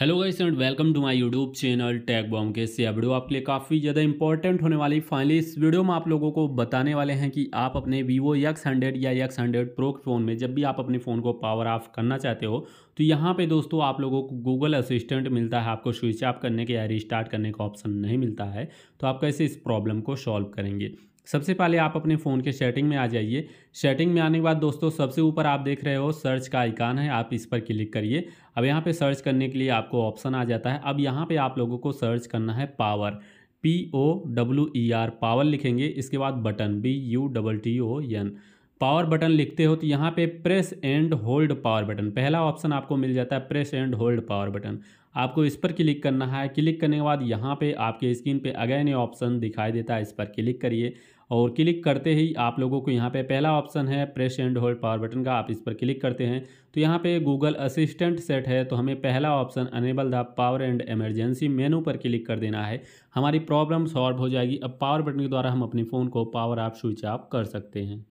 hello guys and welcome to my YouTube channel टैग बॉम के से वीडियो आपके लिए काफ़ी ज़्यादा इंपॉर्टेंट होने वाली फाइनली इस वीडियो में आप लोगों को बताने वाले हैं कि आप अपने वीवो एक्स हंड्रेड या एक्स हंड्रेड प्रो फ़ोन में जब भी आप अपने फ़ोन को पावर ऑफ करना चाहते हो तो यहाँ पे दोस्तों आप लोगों को गूगल असिस्टेंट मिलता है आपको स्विच ऑफ करने के या रिस्टार्ट करने का ऑप्शन नहीं मिलता है तो आप कैसे इस प्रॉब्लम को सॉल्व करेंगे सबसे पहले आप अपने फ़ोन के सेटिंग में आ जाइए सेटिंग में आने के बाद दोस्तों सबसे ऊपर आप देख रहे हो सर्च का आइकान है आप इस पर क्लिक करिए अब यहाँ पे सर्च करने के लिए आपको ऑप्शन आ जाता है अब यहाँ पे आप लोगों को सर्च करना है power P O W E R power लिखेंगे इसके बाद button B U double T O N power button लिखते हो तो यहाँ पे press and hold power button पहला ऑप्शन आपको मिल जाता है press and hold power button आपको इस पर क्लिक करना है क्लिक करने के बाद यहाँ पे आपके स्क्रीन पे अगेन ये ऑप्शन दिखाई देता है इस पर क्लिक करिए और क्लिक करते ही आप लोगों को यहाँ पे पहला ऑप्शन है press and hold power button का आप इस पर क्लिक करते हैं तो यहाँ पे गूगल असिस्टेंट सेट है तो हमें पहला option enable the power and emergency menu पर क्लिक कर देना है हमारी प्रॉब्लम सॉल्व हो जाएगी अब पावर बटन के द्वारा हम अपने फ़ोन को पावर ऑफ स्विच ऑफ कर सकते हैं